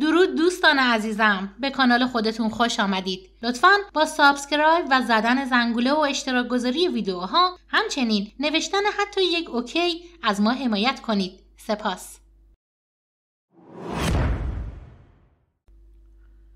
درود دوستان عزیزم به کانال خودتون خوش آمدید لطفا با سابسکرایب و زدن زنگوله و اشتراک گذاری ویدیوها همچنین نوشتن حتی یک اوکی از ما حمایت کنید سپاس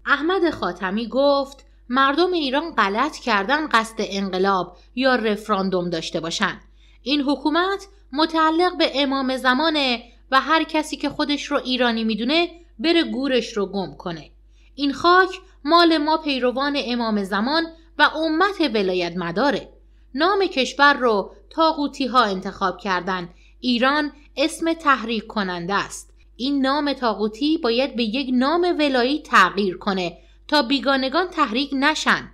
احمد خاتمی گفت مردم ایران غلط کردن قصد انقلاب یا رفراندوم داشته باشند این حکومت متعلق به امام زمانه و هر کسی که خودش رو ایرانی میدونه بره گورش رو گم کنه این خاک مال ما پیروان امام زمان و امت ولایت مداره نام کشور رو تاغوتی ها انتخاب کردن ایران اسم تحریک کننده است این نام تاغوتی باید به یک نام ولایی تغییر کنه تا بیگانگان تحریک نشن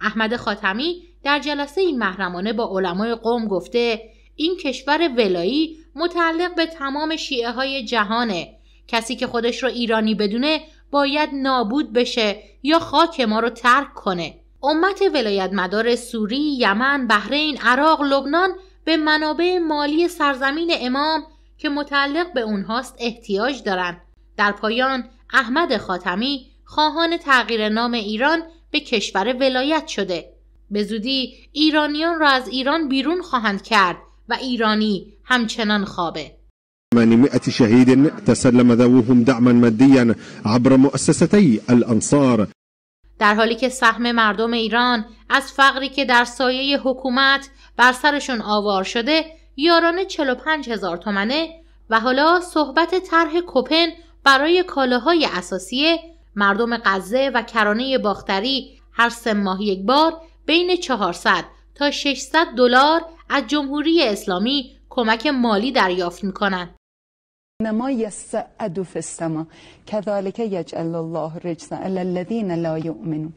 احمد خاتمی در جلسه این محرمانه با علمای قوم گفته این کشور ولایی متعلق به تمام شیعه های جهانه کسی که خودش رو ایرانی بدونه باید نابود بشه یا خاک ما رو ترک کنه امت ولایت مدار سوری، یمن، بحرین، عراق، لبنان به منابع مالی سرزمین امام که متعلق به اونهاست احتیاج دارن. در پایان احمد خاتمی خواهان تغییر نام ایران به کشور ولایت شده. به زودی ایرانیان را از ایران بیرون خواهند کرد و ایرانی همچنان خوابه. 800 شهيد تسلم ذوهم دعما ماديا عبر مؤسستي الانصار در حالی که سهم مردم ایران از فقری که در سایه حکومت بر سرشون آوار شده یارانه 45 هزار تومنه و حالا صحبت طرح کوپن برای کالاهای اساسی مردم غزه و کرانه باختری هر سه ماه یک بار بین 400 تا 600 دلار از جمهوری اسلامی کمک مالی دریافت کنند انما یسعد فی السماء کذالک يجعل الله رجسا الا لا يؤمنون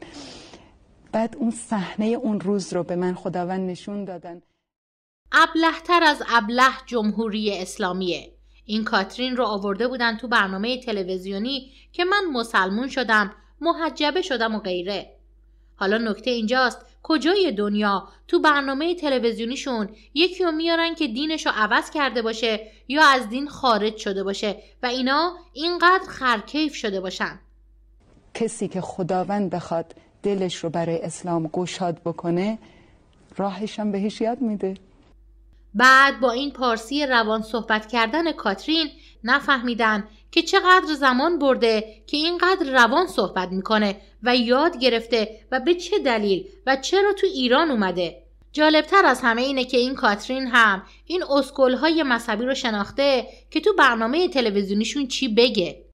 بعد اون صحنه اون روز رو به من خداوند نشون دادن ابلهتر از ابله جمهوری اسلامیه این کاترین رو آورده بودن تو برنامه تلویزیونی که من مسلمون شدم محجبه شدم و غیره حالا نکته اینجاست کجای دنیا تو برنامه تلویزیونیشون یکی رو میارن که دینش رو عوض کرده باشه یا از دین خارج شده باشه و اینا اینقدر خرکیف شده باشن کسی که خداوند بخواد دلش رو برای اسلام گشاد بکنه راهشم بهش یاد میده بعد با این پارسی روان صحبت کردن کاترین نفهمیدن که چقدر زمان برده که اینقدر روان صحبت میکنه و یاد گرفته و به چه دلیل و چرا تو ایران اومده جالبتر از همه اینه که این کاترین هم این اسکولهای مذهبی رو شناخته که تو برنامه تلویزیونیشون چی بگه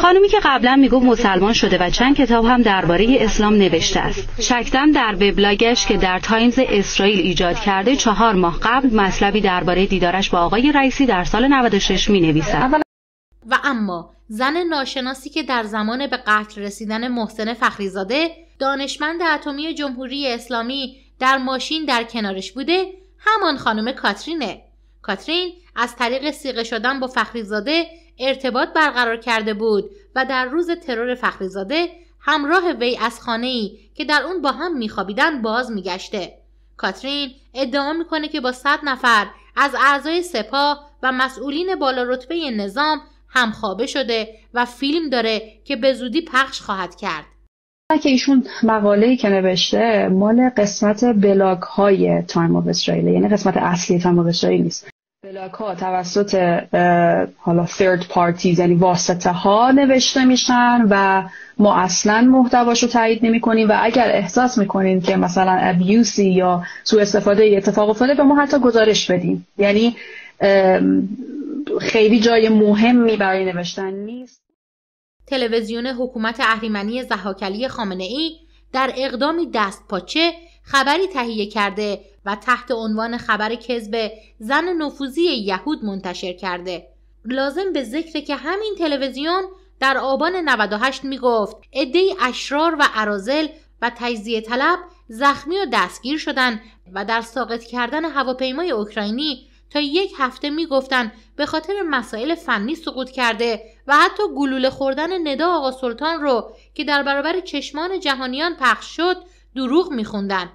خانمی که قبلا میگفت مسلمان شده و چند کتاب هم درباره اسلام نوشته است شکتم در وبلاگش که در تایمز اسرائیل ایجاد کرده چهار ماه قبل مطلبی درباره دیدارش با آقای رئیسی در سال 96 می نویسد و اما زن ناشناسی که در زمان به قتل رسیدن محسن فخریزاده دانشمند اتمی جمهوری اسلامی در ماشین در کنارش بوده همان خانم کاترینه کاترین از طریق سیغه شدن با فخریزاده ارتباط برقرار کرده بود و در روز ترور فخریزاده همراه وی از خانه ای که در اون با هم میخوابیدن باز میگشته کاترین ادعا میکنه که با صد نفر از اعضای سپاه و مسئولین بالا رتبه نظام همخوابه شده و فیلم داره که به زودی پخش خواهد کرد که ایشون مقاله‌ای که نوشته مال قسمت بلاگ های تایم اف اسرائیل یعنی قسمت اصلی تایم اف اسرائیل نیست بلاک ها توسط حالا ثرد پارتیز، یعنی واسطه ها نوشته میشن و ما اصلا محتواش رو تایید نمی کنیم و اگر احساس میکنیم که مثلا ابیوسی یا سوء استفاده ای اتفاق افتاده به ما حتی گزارش بدیم یعنی خیلی جای مهمی برای نوشتن نیست تلویزیون حکومت اهریمنی زهاکلی خامنه ای در اقدامی دست پاچه خبری تهیه کرده و تحت عنوان خبر کذب زن نفوذی یهود منتشر کرده لازم به ذکر که همین تلویزیون در آبان 98 می گفت عدهای اشرار و عرازل و تجزیه طلب زخمی و دستگیر شدن و در ساقط کردن هواپیمای اوکراینی تا یک هفته میگفتند به خاطر مسائل فنی سقوط کرده و حتی گلوله خوردن ندا آقا سلطان رو که در برابر چشمان جهانیان پخش شد دروغ میخوندن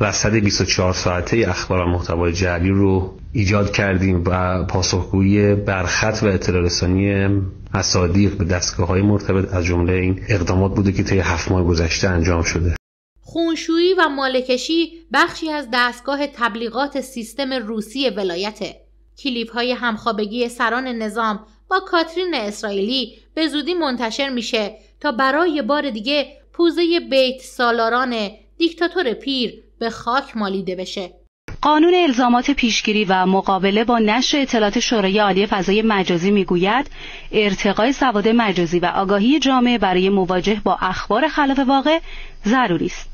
رصد 24 ساعته اخبار و محتوای جعلی رو ایجاد کردیم و پاسخگویی برخط و اطلاع رسانی مصادیق به دستگاه های مرتبط از جمله این اقدامات بوده که طی هفت ماه گذشته انجام شده خونشویی و مالکشی بخشی از دستگاه تبلیغات سیستم روسی ولایته کلیپ های همخوابگی سران نظام با کاترین اسرائیلی به زودی منتشر میشه تا برای بار دیگه پوزه بیت سالاران دیکتاتور پیر به خاک مالیده بشه قانون الزامات پیشگیری و مقابله با نشر اطلاعات شورای عالی فضای مجازی میگوید ارتقای سواد مجازی و آگاهی جامعه برای مواجه با اخبار خلاف واقع ضروری است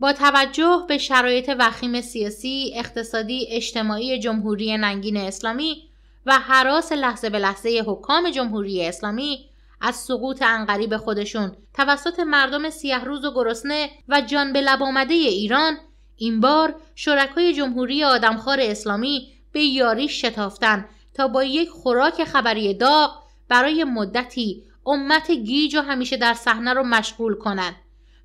با توجه به شرایط وخیم سیاسی، اقتصادی، اجتماعی جمهوری ننگین اسلامی و حراس لحظه به لحظه حکام جمهوری اسلامی از سقوط انقریب خودشون توسط مردم سیه روز و گرسنه و جان به لب آمده ایران این بار شرکای جمهوری آدمخوار اسلامی به یاری شتافتن تا با یک خوراک خبری داغ برای مدتی امت گیج و همیشه در صحنه رو مشغول کنند.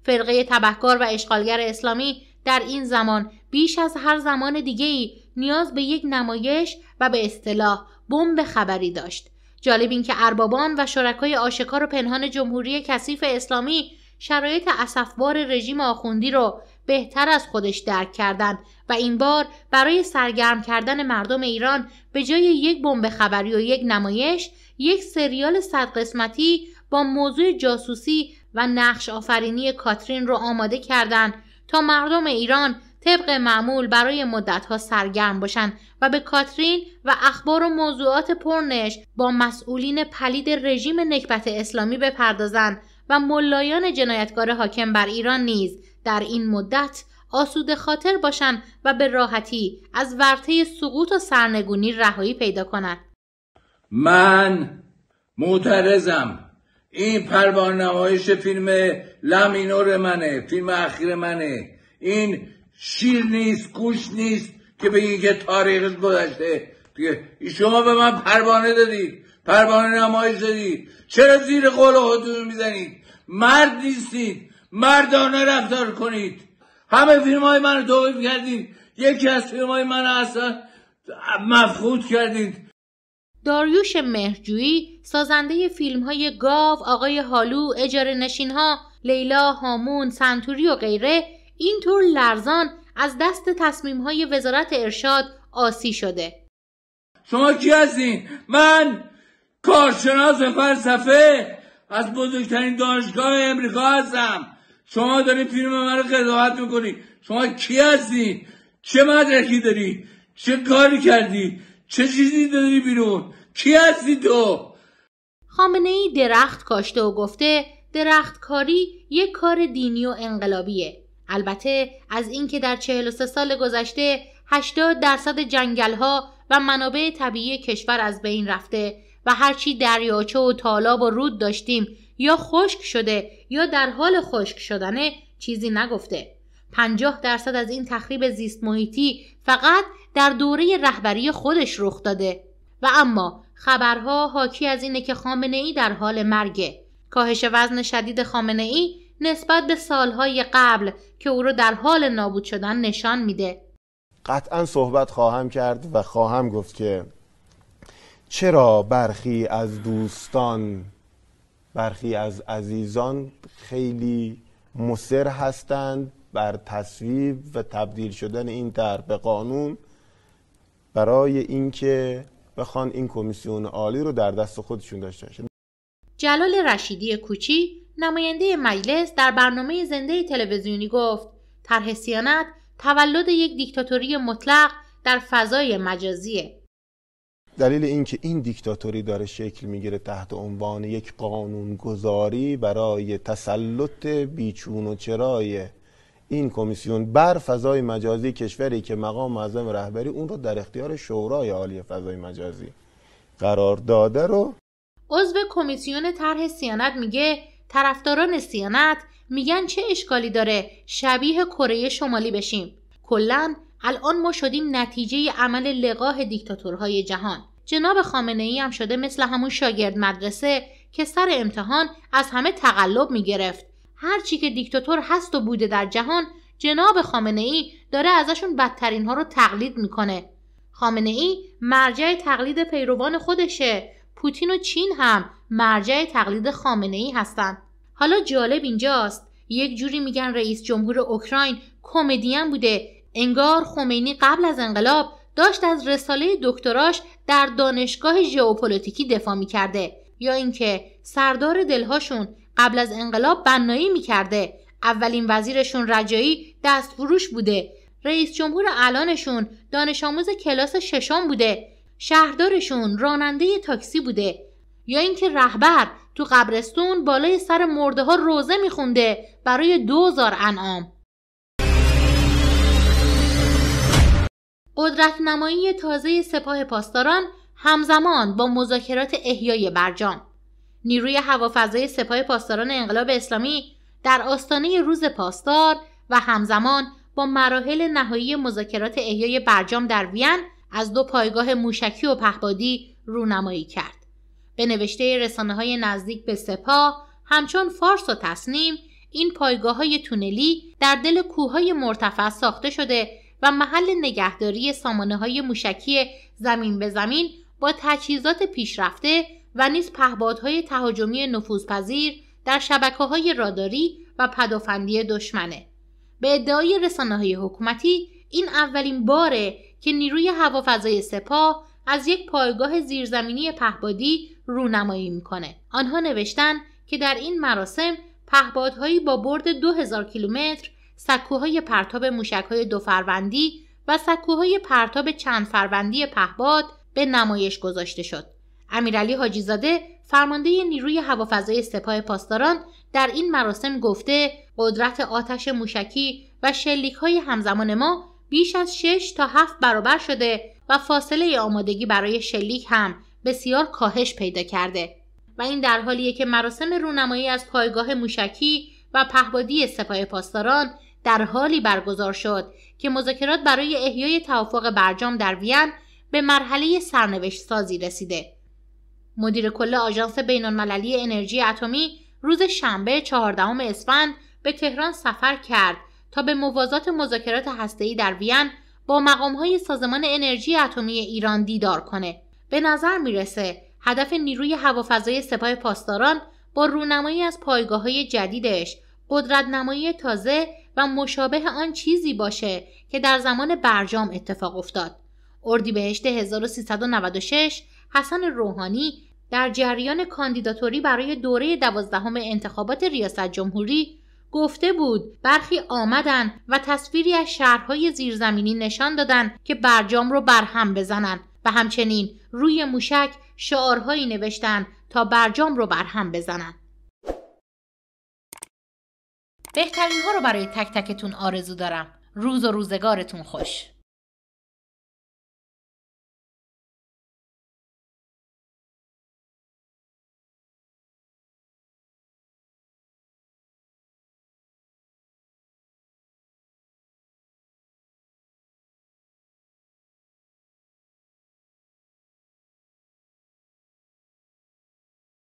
فرقه تبهکار و اشغالگر اسلامی در این زمان بیش از هر زمان دیگه نیاز به یک نمایش و به اصطلاح بمب خبری داشت. جالب این که اربابان و شرکای آشکار و پنهان جمهوری کثیف اسلامی شرایط اسفبار رژیم آخوندی رو بهتر از خودش درک کردند و این بار برای سرگرم کردن مردم ایران به جای یک بمب خبری و یک نمایش یک سریال صد قسمتی با موضوع جاسوسی و نقش آفرینی کاترین رو آماده کردند تا مردم ایران طبق معمول برای مدتها سرگرم باشن و به کاترین و اخبار و موضوعات پرنش با مسئولین پلید رژیم نکبت اسلامی بپردازند و ملایان جنایتکار حاکم بر ایران نیز در این مدت آسود خاطر باشند و به راحتی از ورطه سقوط و سرنگونی رهایی پیدا کنند. من معترضم این پروانه نمایش فیلم لامینور منه فیلم اخیر منه این شیر نیست گوش نیست که بگی که تاریخش گذشته دیگه شما به من پروانه دادید پروانه نمایش دادید چرا زیر قول خودتون میزنید مرد نیستید مردانه رفتار کنید همه فیلم های من رو توقیف کردید یکی از فیلم های من اصلا مفقود کردید داریوش مهرجویی سازنده فیلم های گاو، آقای هالو، اجاره نشین ها، لیلا، هامون، سنتوری و غیره اینطور لرزان از دست تصمیم های وزارت ارشاد آسی شده شما کی هستین؟ من کارشناس فلسفه از بزرگترین دانشگاه امریکا هستم شما دارین فیلم من رو قضاوت میکنی شما کی هستین؟ چه مدرکی داری چه کاری کردی چه چیزی داری بیرون کی هستی تو خامنه ای درخت کاشته و گفته درختکاری یک کار دینی و انقلابیه البته از اینکه در 43 سال گذشته 80 درصد جنگل ها و منابع طبیعی کشور از بین رفته و هرچی دریاچه و تالاب و رود داشتیم یا خشک شده یا در حال خشک شدنه چیزی نگفته 50 درصد از این تخریب زیست محیطی فقط در دوره رهبری خودش رخ داده و اما خبرها حاکی از اینه که خامنه ای در حال مرگه کاهش وزن شدید خامنه ای نسبت به سالهای قبل که او را در حال نابود شدن نشان میده قطعا صحبت خواهم کرد و خواهم گفت که چرا برخی از دوستان برخی از عزیزان خیلی مصر هستند بر تصویب و تبدیل شدن این در به قانون برای اینکه بخوان این کمیسیون عالی رو در دست خودشون داشته جلال رشیدی کوچی نماینده مجلس در برنامه زنده تلویزیونی گفت طرح سیانت تولد یک دیکتاتوری مطلق در فضای مجازیه دلیل اینکه این, این دیکتاتوری داره شکل میگیره تحت عنوان یک قانونگذاری برای تسلط بیچون و چرای این کمیسیون بر فضای مجازی کشوری که مقام معظم رهبری اون رو در اختیار شورای عالی فضای مجازی قرار داده رو عضو کمیسیون طرح سیانت میگه طرفداران سیانت میگن چه اشکالی داره شبیه کره شمالی بشیم کلا الان ما شدیم نتیجه عمل لقاه دیکتاتورهای جهان جناب خامنه ای هم شده مثل همون شاگرد مدرسه که سر امتحان از همه تقلب میگرفت هرچی که دیکتاتور هست و بوده در جهان جناب خامنه ای داره ازشون بدترین ها رو تقلید میکنه خامنه ای مرجع تقلید پیروان خودشه پوتین و چین هم مرجع تقلید خامنه ای هستند حالا جالب اینجاست یک جوری میگن رئیس جمهور اوکراین کمدین بوده انگار خمینی قبل از انقلاب داشت از رساله دکتراش در دانشگاه ژئوپلیتیکی دفاع میکرده یا اینکه سردار دلهاشون قبل از انقلاب بنایی میکرده اولین وزیرشون رجایی دستفروش بوده رئیس جمهور الانشون دانش آموز کلاس ششم بوده شهردارشون راننده تاکسی بوده یا اینکه رهبر تو قبرستون بالای سر مرده ها روزه میخونده برای دوزار انعام قدرت نمایی تازه سپاه پاسداران همزمان با مذاکرات احیای برجام نیروی هوافضای سپاه پاسداران انقلاب اسلامی در آستانه روز پاسدار و همزمان با مراحل نهایی مذاکرات احیای برجام در وین از دو پایگاه موشکی و پهبادی رونمایی کرد. به نوشته رسانه های نزدیک به سپاه همچون فارس و تصنیم این پایگاه های تونلی در دل کوههای مرتفع ساخته شده و محل نگهداری سامانه های موشکی زمین به زمین با تجهیزات پیشرفته و نیز پهبادهای تهاجمی نفوذپذیر در شبکه های راداری و پدافندی دشمنه. به ادعای رسانه های حکومتی این اولین باره که نیروی هوافضای سپاه از یک پایگاه زیرزمینی پهبادی رونمایی میکنه آنها نوشتن که در این مراسم پهبادهایی با برد 2000 کیلومتر سکوهای پرتاب موشکهای دو فروندی و سکوهای پرتاب چند فروندی پهباد به نمایش گذاشته شد امیرعلی حاجیزاده فرمانده نیروی هوافضای سپاه پاسداران در این مراسم گفته قدرت آتش موشکی و شلیک های همزمان ما بیش از 6 تا 7 برابر شده و فاصله آمادگی برای شلیک هم بسیار کاهش پیدا کرده و این در حالیه که مراسم رونمایی از پایگاه موشکی و پهبادی سپاه پاسداران در حالی برگزار شد که مذاکرات برای احیای توافق برجام در وین به مرحله سرنوشت سازی رسیده. مدیر کل آژانس بین‌المللی انرژی اتمی روز شنبه 14 اسفند به تهران سفر کرد تا به موازات مذاکرات هسته‌ای در وین با مقامهای سازمان انرژی اتمی ایران دیدار کنه به نظر میرسه هدف نیروی هوافضای سپاه پاسداران با رونمایی از پایگاه های جدیدش قدرت نمایی تازه و مشابه آن چیزی باشه که در زمان برجام اتفاق افتاد اردیبهشت 1396 حسن روحانی در جریان کاندیداتوری برای دوره دوازدهم انتخابات ریاست جمهوری گفته بود برخی آمدن و تصویری از شهرهای زیرزمینی نشان دادند که برجام رو برهم بزنند و همچنین روی موشک شعارهایی نوشتند تا برجام رو برهم بزنند. بهترین ها رو برای تک تکتون آرزو دارم. روز و روزگارتون خوش.